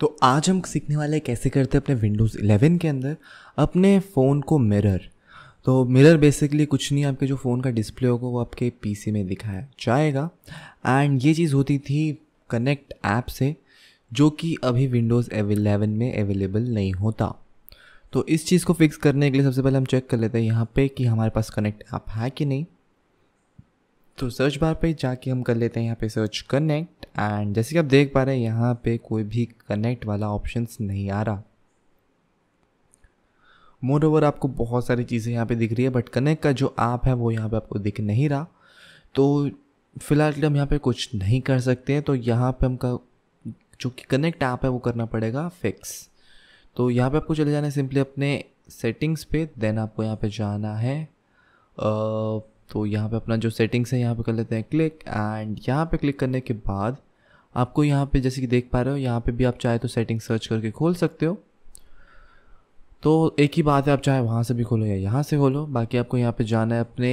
तो आज हम सीखने वाले कैसे करते हैं अपने विंडोज़ 11 के अंदर अपने फ़ोन को मिरर तो मिरर बेसिकली कुछ नहीं आपके जो फ़ोन का डिस्प्ले होगा वो आपके पीसी में दिखाया जाएगा एंड ये चीज़ होती थी कनेक्ट ऐप से जो कि अभी विंडोज़ एलेवन में अवेलेबल नहीं होता तो इस चीज़ को फिक्स करने के लिए सबसे पहले हम चेक कर लेते हैं यहाँ पे कि हमारे पास कनेक्ट ऐप है कि नहीं तो सर्च बार पे जाके हम कर लेते हैं यहाँ पे सर्च कनेक्ट एंड जैसे कि आप देख पा रहे हैं यहाँ पे कोई भी कनेक्ट वाला ऑप्शंस नहीं आ रहा मोर ओवर आपको बहुत सारी चीज़ें यहाँ पे दिख रही है बट कनेक्ट का जो ऐप है वो यहाँ पे आपको दिख नहीं रहा तो फ़िलहाल के लिए हम यहाँ पे कुछ नहीं कर सकते हैं तो यहाँ पे हमका जो कि कनेक्ट ऐप है वो करना पड़ेगा फिक्स तो यहाँ पे आपको चले जाना है सिंपली अपने सेटिंग्स पे देन आपको यहाँ पे जाना है आ, तो यहाँ पे अपना जो सेटिंग्स है यहाँ पे कर लेते हैं क्लिक एंड यहाँ पे क्लिक करने के बाद आपको यहाँ पे जैसे कि देख पा रहे हो यहाँ पे भी आप चाहे तो सेटिंग सर्च करके खोल सकते हो तो एक ही बात है आप चाहे वहाँ से भी खोलो या यहाँ से खोलो बाकी आपको यहाँ पे जाना है अपने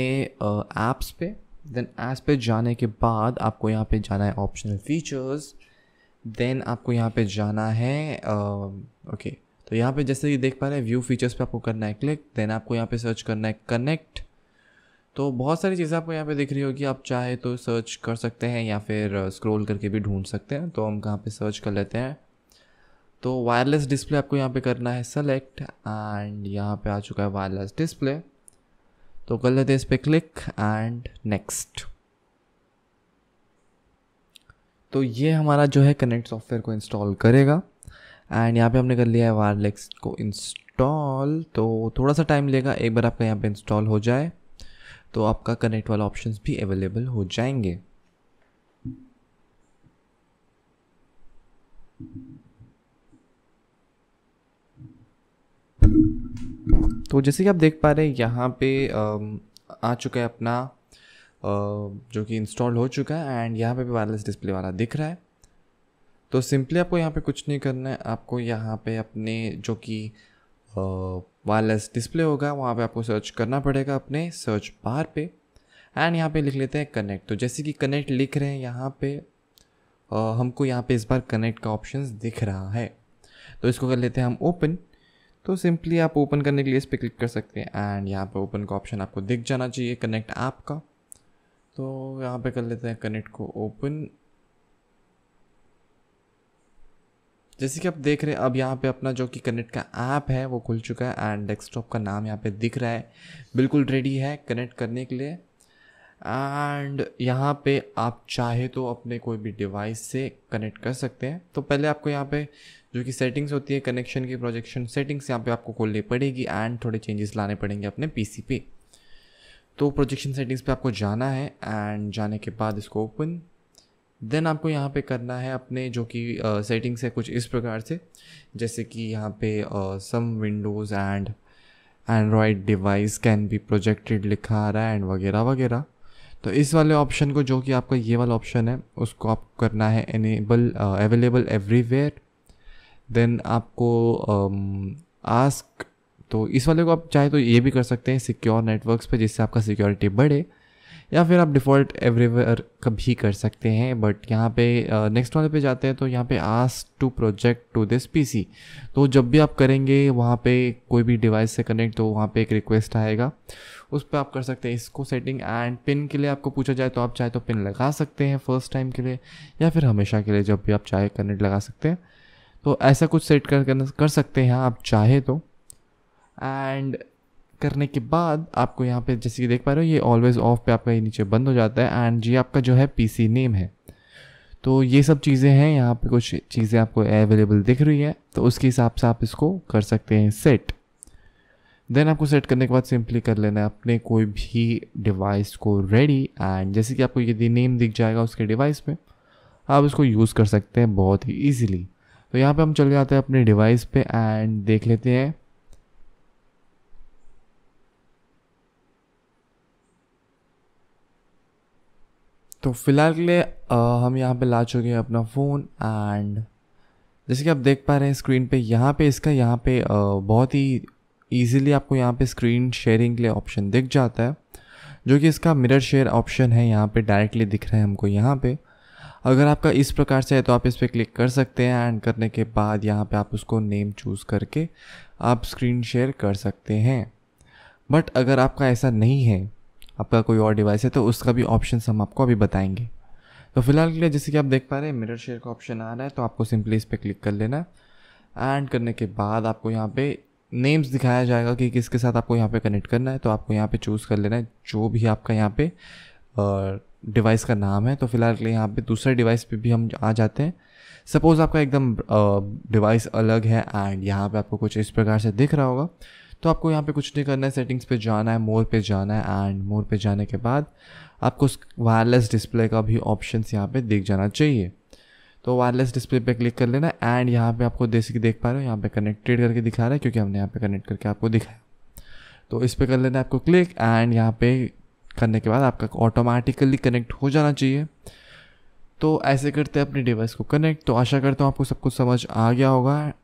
ऐप्स पे देन ऐप्स पे जाने के बाद आपको यहाँ पे जाना है ऑप्शनल फीचर्स देन आपको यहाँ पे जाना है ओके तो यहाँ पे जैसे कि देख पा रहे हैं व्यू फीचर्स पे आपको करना है क्लिक देन आपको यहाँ पे सर्च करना है कनेक्ट तो बहुत सारी चीज़ें आपको यहाँ पे दिख रही होगी आप चाहे तो सर्च कर सकते हैं या फिर स्क्रॉल uh, करके भी ढूंढ सकते हैं तो हम कहाँ पे सर्च कर लेते हैं तो वायरलेस डिस्प्ले आपको यहाँ पे करना है सेलेक्ट एंड यहाँ पे आ चुका है वायरलेस डिस्प्ले तो कर लेते हैं इस पर क्लिक एंड नेक्स्ट तो ये हमारा जो है कनेक्ट सॉफ्टवेयर को इंस्टॉल करेगा एंड यहाँ पे हमने कर लिया है वायरलेस को इंस्टॉल तो थोड़ा सा टाइम लेगा एक बार आपका यहाँ पे इंस्टॉल हो जाए तो आपका कनेक्ट वाला ऑप्शन भी अवेलेबल हो जाएंगे तो जैसे कि आप देख पा रहे हैं यहाँ पे आ चुका है अपना जो कि इंस्टॉल हो चुका है एंड यहाँ पे भी वायरलेस डिस्प्ले वाला दिख रहा है तो सिंपली आपको यहाँ पे कुछ नहीं करना है आपको यहाँ पे अपने जो कि वायरलेस डिस्प्ले होगा वहाँ पे आपको सर्च करना पड़ेगा अपने सर्च बार पे एंड यहाँ पे लिख लेते हैं कनेक्ट तो जैसे कि कनेक्ट लिख रहे हैं यहाँ पे आ, हमको यहाँ पे इस बार कनेक्ट का ऑप्शन दिख रहा है तो इसको कर लेते हैं हम ओपन तो सिंपली आप ओपन करने के लिए इस पर क्लिक कर सकते हैं एंड यहाँ पे ओपन का ऑप्शन आपको दिख जाना चाहिए कनेक्ट ऐप का तो यहाँ पे कर लेते हैं कनेक्ट को ओपन जैसे कि आप देख रहे हैं अब यहाँ पे अपना जो कि कनेक्ट का ऐप है वो खुल चुका है एंड डेस्कटॉप का नाम यहाँ पे दिख रहा है बिल्कुल रेडी है कनेक्ट करने के लिए एंड यहाँ पे आप चाहे तो अपने कोई भी डिवाइस से कनेक्ट कर सकते हैं तो पहले आपको यहाँ पे जो कि सेटिंग्स होती है कनेक्शन की प्रोजेक्शन सेटिंग्स यहाँ पे आपको खोलनी पड़ेगी एंड थोड़े चेंजेस लाने पड़ेंगे अपने पी पे तो प्रोजेक्शन सेटिंग्स पे आपको जाना है एंड जाने के बाद इसको ओपन देन आपको यहाँ पे करना है अपने जो कि सेटिंग्स है कुछ इस प्रकार से जैसे कि यहाँ पे some Windows and Android device can be projected लिखा आ रहा है एंड वगैरह वगैरह तो इस वाले ऑप्शन को जो कि आपका ये वाला ऑप्शन है उसको आप करना है एनेबल अवेलेबल एवरीवेयर देन आपको आस्क um, तो इस वाले को आप चाहे तो ये भी कर सकते हैं सिक्योर नेटवर्क्स पे जिससे आपका सिक्योरिटी बढ़े या फिर आप डिफ़ॉल्ट एवरीवेयर कभी कर सकते हैं बट यहाँ पे नेक्स्ट uh, वाले पे जाते हैं तो यहाँ पे ask to project to this PC तो जब भी आप करेंगे वहाँ पे कोई भी डिवाइस से कनेक्ट तो वहाँ पे एक रिक्वेस्ट आएगा उस पर आप कर सकते हैं इसको सेटिंग एंड पिन के लिए आपको पूछा जाए तो आप चाहे तो पिन लगा सकते हैं फर्स्ट टाइम के लिए या फिर हमेशा के लिए जब भी आप चाहे कनेक्ट लगा सकते हैं तो ऐसा कुछ सेट कर कर सकते हैं आप चाहे तो एंड करने के बाद आपको यहाँ पे जैसे कि देख पा रहे हो ये ऑलवेज़ ऑफ पे आपका ये नीचे बंद हो जाता है एंड ये आपका जो है पी नेम है तो ये सब चीज़ें हैं यहाँ पे कुछ चीज़ें आपको अवेलेबल दिख रही है तो उसके हिसाब से आप इसको कर सकते हैं सेट देन आपको सेट करने के बाद सिंपली कर लेना है अपने कोई भी डिवाइस को रेडी एंड जैसे कि आपको यदि नेम दिख जाएगा उसके डिवाइस पे आप इसको यूज़ कर सकते हैं बहुत ही ईजिली तो यहाँ पे हम चले जाते हैं अपने डिवाइस पे एंड देख लेते हैं तो फ़िलहाल के लिए हम यहाँ पे ला चुके हैं अपना फ़ोन एंड जैसे कि आप देख पा रहे हैं स्क्रीन पे यहाँ पे इसका यहाँ पे बहुत ही ईजिली आपको यहाँ पे स्क्रीन शेयरिंग के लिए ऑप्शन दिख जाता है जो कि इसका मिरर शेयर ऑप्शन है यहाँ पे डायरेक्टली दिख रहा है हमको यहाँ पे अगर आपका इस प्रकार से है तो आप इस पर क्लिक कर सकते हैं एंड करने के बाद यहाँ पे आप उसको नेम चूज़ करके आप स्क्रीन शेयर कर सकते हैं बट अगर आपका ऐसा नहीं है आपका कोई और डिवाइस है तो उसका भी ऑप्शन हम आपको अभी बताएंगे तो फिलहाल के लिए जैसे कि आप देख पा रहे हैं मिरर शेयर का ऑप्शन आ रहा है तो आपको सिंपली इस पर क्लिक कर लेना एंड करने के बाद आपको यहाँ पे नेम्स दिखाया जाएगा कि किसके साथ आपको यहाँ पे कनेक्ट करना है तो आपको यहाँ पे चूज़ कर लेना है जो भी आपका यहाँ पे डिवाइस का नाम है तो फिलहाल के लिए यहाँ पे दूसरे डिवाइस पे भी हम आ जाते हैं सपोज़ आपका एकदम डिवाइस अलग है एंड यहाँ पे आपको कुछ इस प्रकार से दिख रहा होगा तो आपको यहाँ पे कुछ नहीं करना है सेटिंग्स पे जाना है मोर पे जाना है एंड मोर पे जाने के बाद आपको उस वायरलेस डिस्प्ले का भी ऑप्शन यहाँ पे दिख जाना चाहिए तो वायरलेस डिस्प्ले पे क्लिक कर लेना एंड यहाँ पे आपको देख के देख पा रहे हो यहाँ पे कनेक्टेड करके दिखा रहा है क्योंकि हमने यहाँ पे कनेक्ट करके आपको दिखाया तो इस पर कर लेना आपको क्लिक एंड यहाँ पे करने के बाद आपका ऑटोमेटिकली कनेक्ट हो जाना चाहिए तो ऐसे करते हैं अपने डिवाइस को कनेक्ट तो आशा करता हूँ आपको सब कुछ समझ आ गया होगा